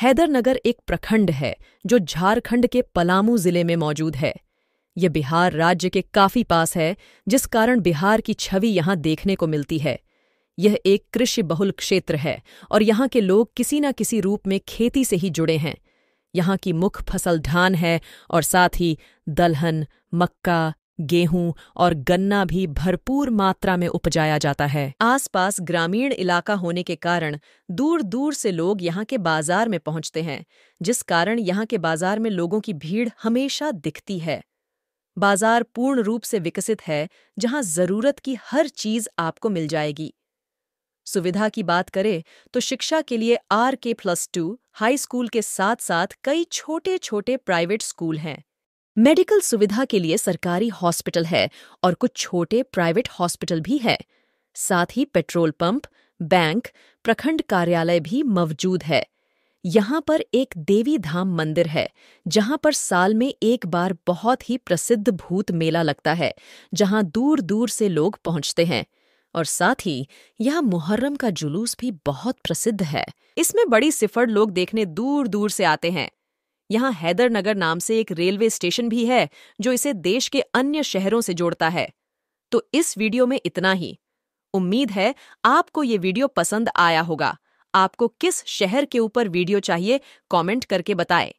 हैदरनगर एक प्रखंड है जो झारखंड के पलामू जिले में मौजूद है यह बिहार राज्य के काफी पास है जिस कारण बिहार की छवि यहाँ देखने को मिलती है यह एक कृषि बहुल क्षेत्र है और यहाँ के लोग किसी न किसी रूप में खेती से ही जुड़े हैं यहाँ की मुख्य फसल धान है और साथ ही दलहन मक्का गेहूं और गन्ना भी भरपूर मात्रा में उपजाया जाता है आसपास ग्रामीण इलाका होने के कारण दूर दूर से लोग यहाँ के बाजार में पहुंचते हैं जिस कारण यहाँ के बाजार में लोगों की भीड़ हमेशा दिखती है बाजार पूर्ण रूप से विकसित है जहाँ जरूरत की हर चीज आपको मिल जाएगी सुविधा की बात करें तो शिक्षा के लिए आर के प्लस टू हाई स्कूल के साथ साथ कई छोटे छोटे प्राइवेट स्कूल हैं मेडिकल सुविधा के लिए सरकारी हॉस्पिटल है और कुछ छोटे प्राइवेट हॉस्पिटल भी है साथ ही पेट्रोल पंप बैंक प्रखंड कार्यालय भी मौजूद है यहाँ पर एक देवी धाम मंदिर है जहाँ पर साल में एक बार बहुत ही प्रसिद्ध भूत मेला लगता है जहाँ दूर दूर से लोग पहुँचते हैं और साथ ही यह मुहर्रम का जुलूस भी बहुत प्रसिद्ध है इसमें बड़ी सिफर लोग देखने दूर दूर से आते हैं यहाँ हैदरनगर नाम से एक रेलवे स्टेशन भी है जो इसे देश के अन्य शहरों से जोड़ता है तो इस वीडियो में इतना ही उम्मीद है आपको ये वीडियो पसंद आया होगा आपको किस शहर के ऊपर वीडियो चाहिए कमेंट करके बताएं